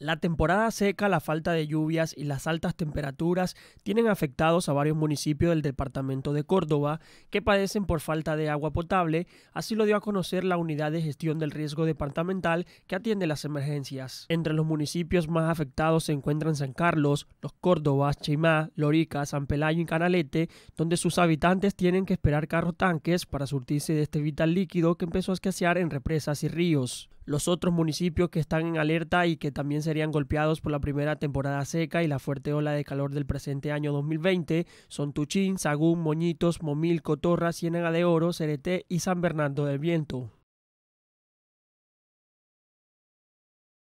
La temporada seca, la falta de lluvias y las altas temperaturas tienen afectados a varios municipios del departamento de Córdoba que padecen por falta de agua potable, así lo dio a conocer la Unidad de Gestión del Riesgo Departamental que atiende las emergencias. Entre los municipios más afectados se encuentran San Carlos, Los Córdobas, Chimá, Lorica, San Pelayo y Canalete, donde sus habitantes tienen que esperar carros tanques para surtirse de este vital líquido que empezó a escasear en represas y ríos los otros municipios que están en alerta y que también serían golpeados por la primera temporada seca y la fuerte ola de calor del presente año 2020 son Tuchín, Sagún, Moñitos, Momil, Cotorra, Ciénaga de Oro, Cereté y San Bernardo del Viento.